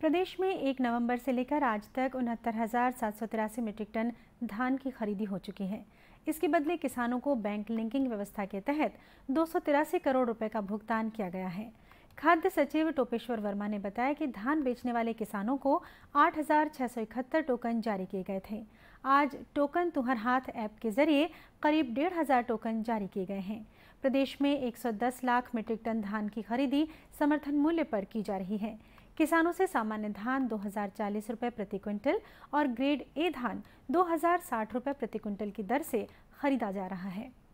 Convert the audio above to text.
प्रदेश में एक नवंबर से लेकर आज तक उनहत्तर हज़ार सात सौ तिरासी मीट्रिक टन धान की खरीदी हो चुकी है इसके बदले किसानों को बैंक लिंकिंग व्यवस्था के तहत दो करोड़ रुपए का भुगतान किया गया है खाद्य सचिव टोपेश्वर वर्मा ने बताया कि धान बेचने वाले किसानों को आठ टोकन जारी किए गए थे आज टोकन तुहर हाथ ऐप के जरिए करीब डेढ़ हज़ार टोकन जारी किए गए हैं प्रदेश में 110 लाख मीट्रिक टन धान की खरीदी समर्थन मूल्य पर की जा रही है किसानों से सामान्य धान दो हज़ार चालीस प्रति क्विंटल और ग्रेड ए धान दो हज़ार साठ प्रति क्विंटल की दर से खरीदा जा रहा है